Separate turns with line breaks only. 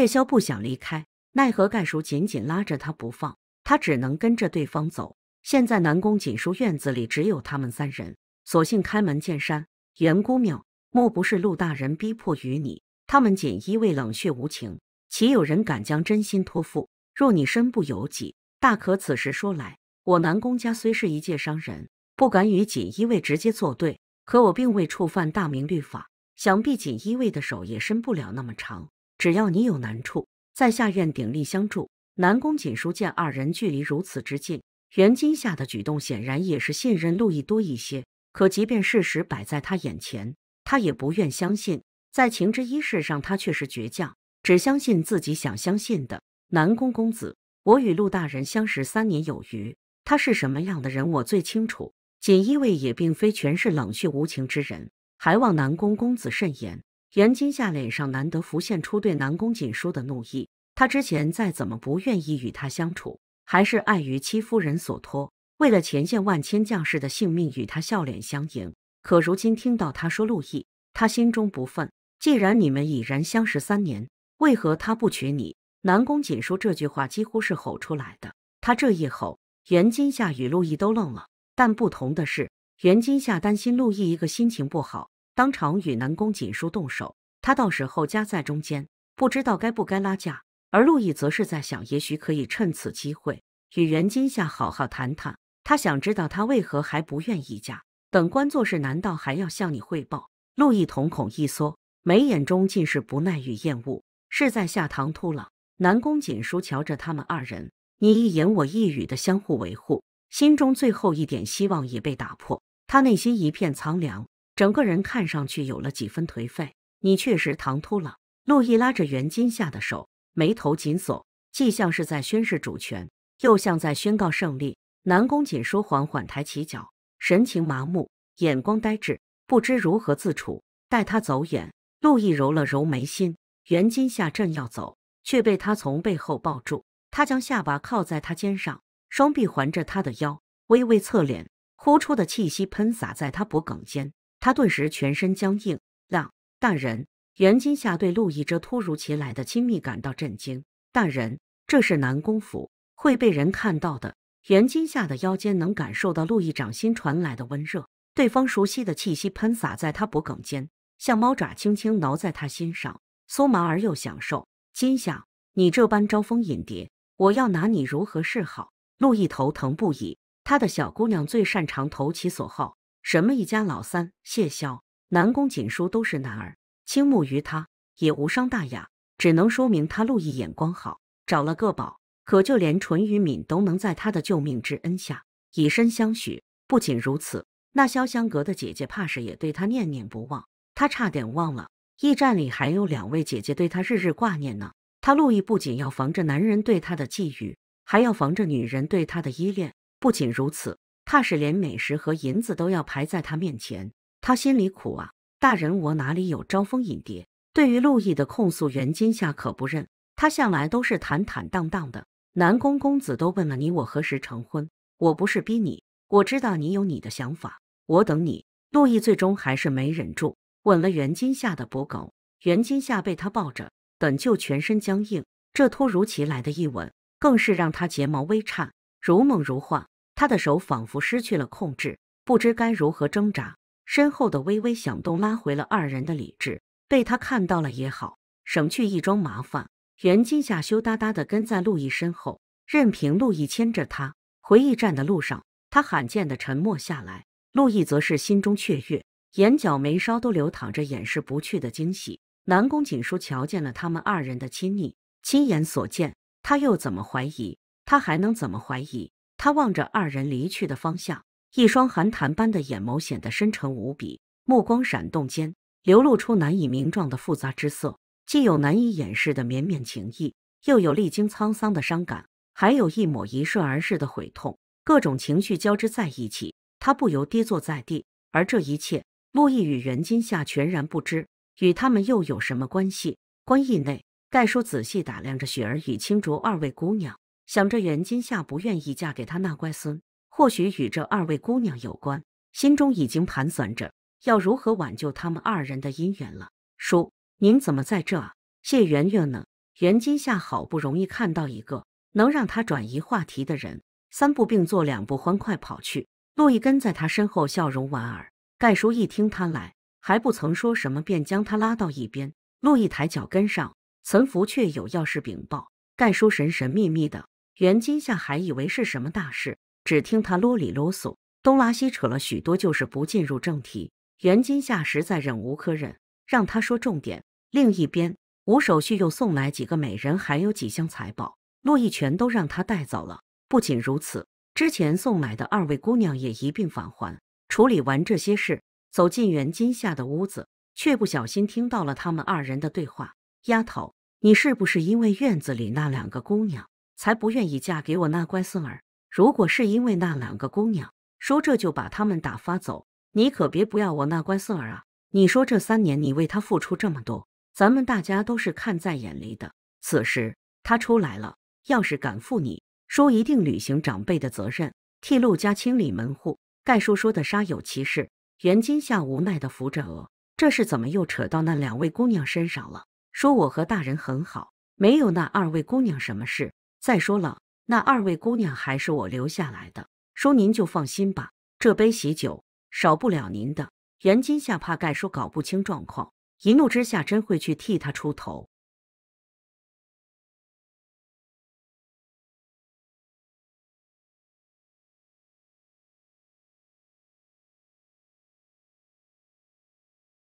叶萧不想离开，奈何盖叔紧紧拉着他不放，他只能跟着对方走。现在南宫锦书院子里只有他们三人，索性开门见山：“袁姑娘，莫不是陆大人逼迫于你？他们锦衣卫冷血无情，岂有人敢将真心托付？若你身不由己，大可此时说来。我南宫家虽是一介商人，不敢与锦衣卫直接作对，可我并未触犯大明律法，想必锦衣卫的手也伸不了那么长。”只要你有难处，在下愿鼎力相助。南宫锦书见二人距离如此之近，袁金夏的举动显然也是信任陆毅多一些。可即便事实摆在他眼前，他也不愿相信。在情之一事上，他却是倔强，只相信自己想相信的。南宫公子，我与陆大人相识三年有余，他是什么样的人，我最清楚。锦衣卫也并非全是冷血无情之人，还望南宫公子慎言。袁金夏脸上难得浮现出对南宫锦书的怒意，他之前再怎么不愿意与他相处，还是碍于戚夫人所托，为了前线万千将士的性命，与他笑脸相迎。可如今听到他说陆毅，他心中不忿。既然你们已然相识三年，为何他不娶你？南宫锦书这句话几乎是吼出来的。他这一吼，袁金夏与陆毅都愣了。但不同的是，袁金夏担心陆毅一个心情不好。当场与南宫锦书动手，他到时候夹在中间，不知道该不该拉架。而陆毅则是在想，也许可以趁此机会与袁今夏好好谈谈。他想知道他为何还不愿意嫁。等官做事，难道还要向你汇报？陆毅瞳孔一缩，眉眼中尽是不耐与厌恶，是在下唐突了。南宫锦书瞧着他们二人，你一言我一语的相互维护，心中最后一点希望也被打破，他内心一片苍凉。整个人看上去有了几分颓废。你确实唐突了。陆毅拉着袁金夏的手，眉头紧锁，既像是在宣誓主权，又像在宣告胜利。南宫锦书缓缓抬起脚，神情麻木，眼光呆滞，不知如何自处。待他走远，陆毅揉了揉眉心。袁金夏正要走，却被他从背后抱住。他将下巴靠在他肩上，双臂环着他的腰，微微侧脸，呼出的气息喷洒在他脖颈间。他顿时全身僵硬。浪大人，袁金夏对陆毅这突如其来的亲密感到震惊。大人，这是南宫府，会被人看到的。袁金夏的腰间能感受到陆毅掌心传来的温热，对方熟悉的气息喷洒在他脖颈间，像猫爪轻轻挠在他心上，酥麻而又享受。金夏，你这般招蜂引蝶，我要拿你如何是好？陆毅头疼不已，他的小姑娘最擅长投其所好。什么一家老三谢霄南宫锦书都是男儿，倾慕于他也无伤大雅，只能说明他陆毅眼光好，找了个宝。可就连淳于敏都能在他的救命之恩下以身相许。不仅如此，那潇湘阁的姐姐怕是也对他念念不忘。他差点忘了，驿站里还有两位姐姐对他日日挂念呢。他陆毅不仅要防着男人对他的觊觎，还要防着女人对他的依恋。不仅如此。怕是连美食和银子都要排在他面前，他心里苦啊！大人，我哪里有招蜂引蝶？对于陆毅的控诉，袁今夏可不认，他向来都是坦坦荡荡的。南宫公子都问了你，我何时成婚？我不是逼你，我知道你有你的想法，我等你。陆毅最终还是没忍住，吻了袁今夏的脖梗。袁今夏被他抱着，本就全身僵硬，这突如其来的一吻，更是让他睫毛微颤，如梦如幻。他的手仿佛失去了控制，不知该如何挣扎。身后的微微响动拉回了二人的理智。被他看到了也好，省去一桩麻烦。袁金夏羞答答地跟在陆毅身后，任凭陆毅牵着他回驿站的路上，他罕见的沉默下来。陆毅则是心中雀跃，眼角眉梢都流淌着掩饰不去的惊喜。南宫锦书瞧见了他们二人的亲昵，亲眼所见，他又怎么怀疑？他还能怎么怀疑？他望着二人离去的方向，一双寒潭般的眼眸显得深沉无比，目光闪动间流露出难以名状的复杂之色，既有难以掩饰的绵绵情意，又有历经沧桑的伤感，还有一抹一瞬而逝的悔痛，各种情绪交织在一起，他不由跌坐在地。而这一切，陆毅与袁今夏全然不知，与他们又有什么关系？官驿内，盖叔仔细打量着雪儿与青竹二位姑娘。想着袁今夏不愿意嫁给他那乖孙，或许与这二位姑娘有关，心中已经盘算着要如何挽救他们二人的姻缘了。叔，您怎么在这？谢圆圆呢？袁今夏好不容易看到一个能让她转移话题的人，三步并作两步欢快跑去。陆毅跟在他身后，笑容莞尔。盖叔一听他来，还不曾说什么，便将他拉到一边。陆毅抬脚跟上，岑福却有要事禀报。盖叔神神秘秘的。袁金夏还以为是什么大事，只听他啰里啰嗦，东拉西扯了许多，就是不进入正题。袁金夏实在忍无可忍，让他说重点。另一边，吴守绪又送来几个美人，还有几箱财宝，陆毅全都让他带走了。不仅如此，之前送来的二位姑娘也一并返还。处理完这些事，走进袁金夏的屋子，却不小心听到了他们二人的对话：“丫头，你是不是因为院子里那两个姑娘？”才不愿意嫁给我那乖孙儿。如果是因为那两个姑娘，说这就把他们打发走。你可别不要我那乖孙儿啊！你说这三年你为他付出这么多，咱们大家都是看在眼里的。此时他出来了，要是敢负你，说一定履行长辈的责任，替陆家清理门户。盖叔说的煞有其事。袁金夏无奈的扶着额，这是怎么又扯到那两位姑娘身上了？说我和大人很好，没有那二位姑娘什么事。再说了，那二位姑娘还是我留下来的，叔您就放心吧。这杯喜酒少不了您的。袁金夏怕盖叔搞不清状况，一怒之下真会去替他出头。